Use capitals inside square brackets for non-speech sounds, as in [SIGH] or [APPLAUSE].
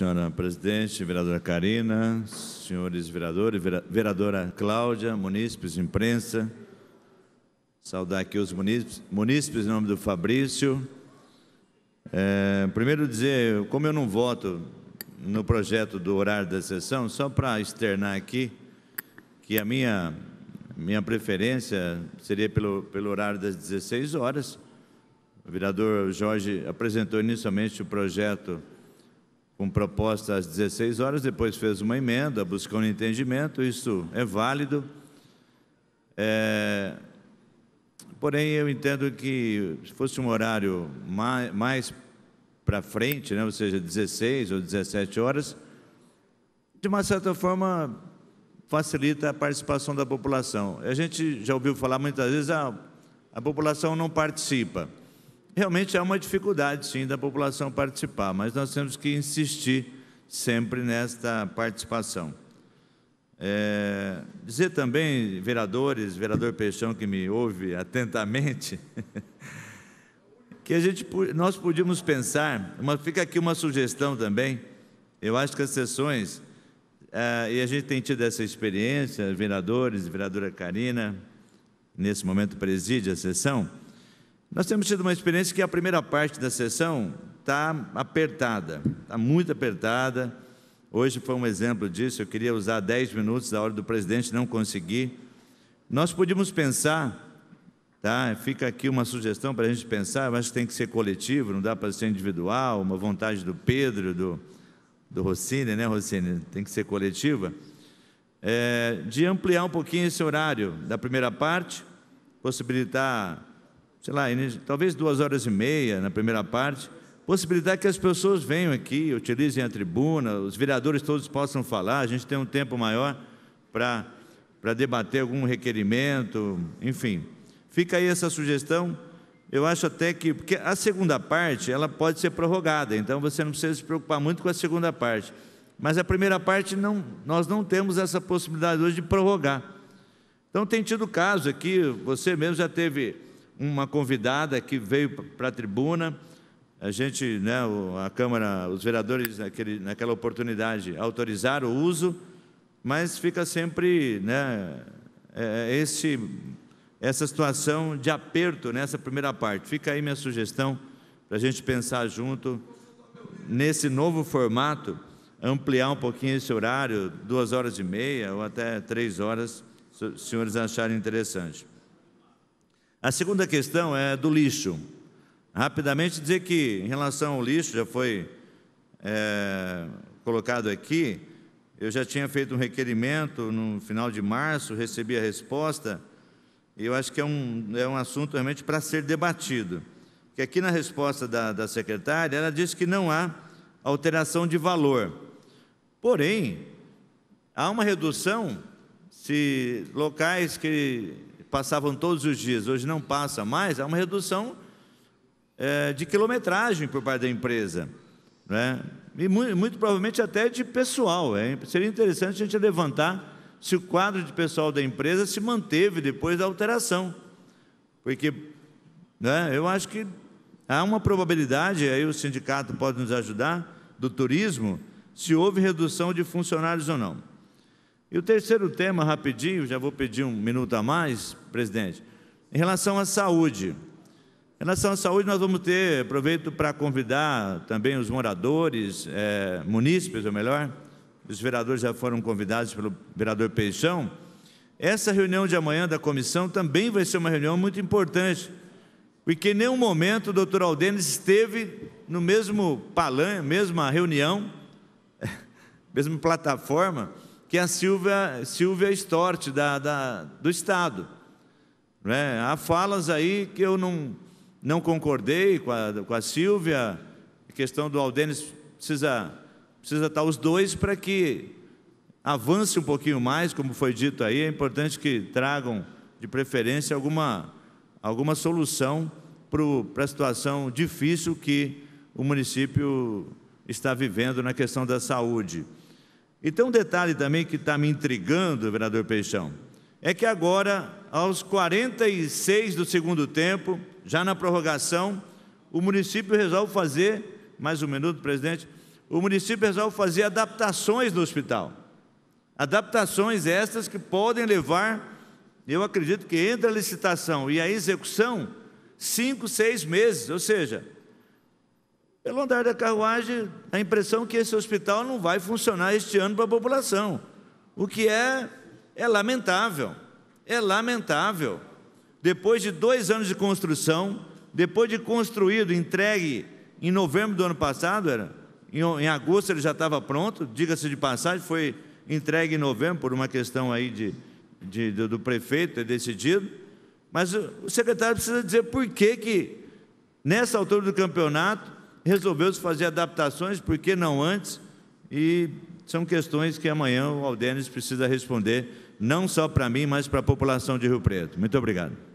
senhora presidente, vereadora Karina, senhores vereadores, vereadora Cláudia, munícipes, imprensa. Saudar aqui os munícipes, munícipes em nome do Fabrício. É, primeiro dizer, como eu não voto no projeto do horário da sessão, só para externar aqui que a minha, minha preferência seria pelo, pelo horário das 16 horas. O vereador Jorge apresentou inicialmente o projeto com proposta às 16 horas, depois fez uma emenda, buscou um entendimento, isso é válido. É, porém, eu entendo que se fosse um horário mais, mais para frente, né, ou seja, 16 ou 17 horas, de uma certa forma facilita a participação da população. A gente já ouviu falar muitas vezes, ah, a população não participa realmente há é uma dificuldade, sim, da população participar, mas nós temos que insistir sempre nesta participação. É, dizer também, vereadores, vereador Peixão que me ouve atentamente, [LAUGHS] que a gente, nós podíamos pensar, uma, fica aqui uma sugestão também, eu acho que as sessões, é, e a gente tem tido essa experiência, vereadores, vereadora Karina, nesse momento preside a sessão, nós temos tido uma experiência que a primeira parte da sessão está apertada, está muito apertada. Hoje foi um exemplo disso. Eu queria usar 10 minutos da hora do presidente, não consegui. Nós podíamos pensar, tá? fica aqui uma sugestão para a gente pensar, mas tem que ser coletivo, não dá para ser individual, uma vontade do Pedro, do, do Rossini, né, Rossini? Tem que ser coletiva. É, de ampliar um pouquinho esse horário da primeira parte, possibilitar sei lá, talvez duas horas e meia na primeira parte, possibilidade que as pessoas venham aqui, utilizem a tribuna, os vereadores todos possam falar, a gente tem um tempo maior para debater algum requerimento, enfim. Fica aí essa sugestão. Eu acho até que, porque a segunda parte, ela pode ser prorrogada, então você não precisa se preocupar muito com a segunda parte. Mas a primeira parte, não, nós não temos essa possibilidade hoje de prorrogar. Então, tem tido caso aqui, você mesmo já teve uma convidada que veio para a tribuna. A gente, né, a Câmara, os vereadores naquele, naquela oportunidade autorizaram o uso, mas fica sempre né, é, é esse, essa situação de aperto nessa primeira parte. Fica aí minha sugestão para a gente pensar junto nesse novo formato, ampliar um pouquinho esse horário, duas horas e meia ou até três horas, se os senhores acharem interessante. A segunda questão é do lixo. Rapidamente dizer que, em relação ao lixo, já foi é, colocado aqui, eu já tinha feito um requerimento no final de março, recebi a resposta, e eu acho que é um, é um assunto realmente para ser debatido. Que aqui na resposta da, da secretária, ela diz que não há alteração de valor. Porém, há uma redução se locais que passavam todos os dias, hoje não passa mais, há uma redução é, de quilometragem por parte da empresa. Né? E muito, muito provavelmente até de pessoal. É. Seria interessante a gente levantar se o quadro de pessoal da empresa se manteve depois da alteração. Porque né, eu acho que há uma probabilidade, aí o sindicato pode nos ajudar, do turismo, se houve redução de funcionários ou não. E o terceiro tema, rapidinho, já vou pedir um minuto a mais, presidente, em relação à saúde. Em relação à saúde, nós vamos ter, aproveito para convidar também os moradores, é, munícipes, ou melhor, os vereadores já foram convidados pelo vereador Peixão. Essa reunião de amanhã da comissão também vai ser uma reunião muito importante, porque em nenhum momento o doutor Aldenes esteve no mesmo palanque, mesma reunião, [LAUGHS] mesma plataforma, que é a Silvia, Silvia Stort, é da, da, do Estado. É? Há falas aí que eu não, não concordei com a, com a Silvia, a questão do Aldenes precisa, precisa estar tá os dois para que avance um pouquinho mais, como foi dito aí, é importante que tragam, de preferência, alguma, alguma solução para a situação difícil que o município está vivendo na questão da saúde. E então, tem um detalhe também que está me intrigando, vereador Peixão, é que agora, aos 46 do segundo tempo, já na prorrogação, o município resolve fazer, mais um minuto, presidente, o município resolve fazer adaptações no hospital. Adaptações estas que podem levar, eu acredito que entre a licitação e a execução, cinco, seis meses, ou seja, pelo andar da carruagem, a impressão que esse hospital não vai funcionar este ano para a população, o que é, é lamentável. É lamentável. Depois de dois anos de construção, depois de construído, entregue em novembro do ano passado, era, em, em agosto ele já estava pronto, diga-se de passagem, foi entregue em novembro por uma questão aí de, de do, do prefeito, é decidido. Mas o, o secretário precisa dizer por que, que nessa altura do campeonato, resolveu-se fazer adaptações, por que não antes? E são questões que amanhã o Aldenes precisa responder, não só para mim, mas para a população de Rio Preto. Muito obrigado.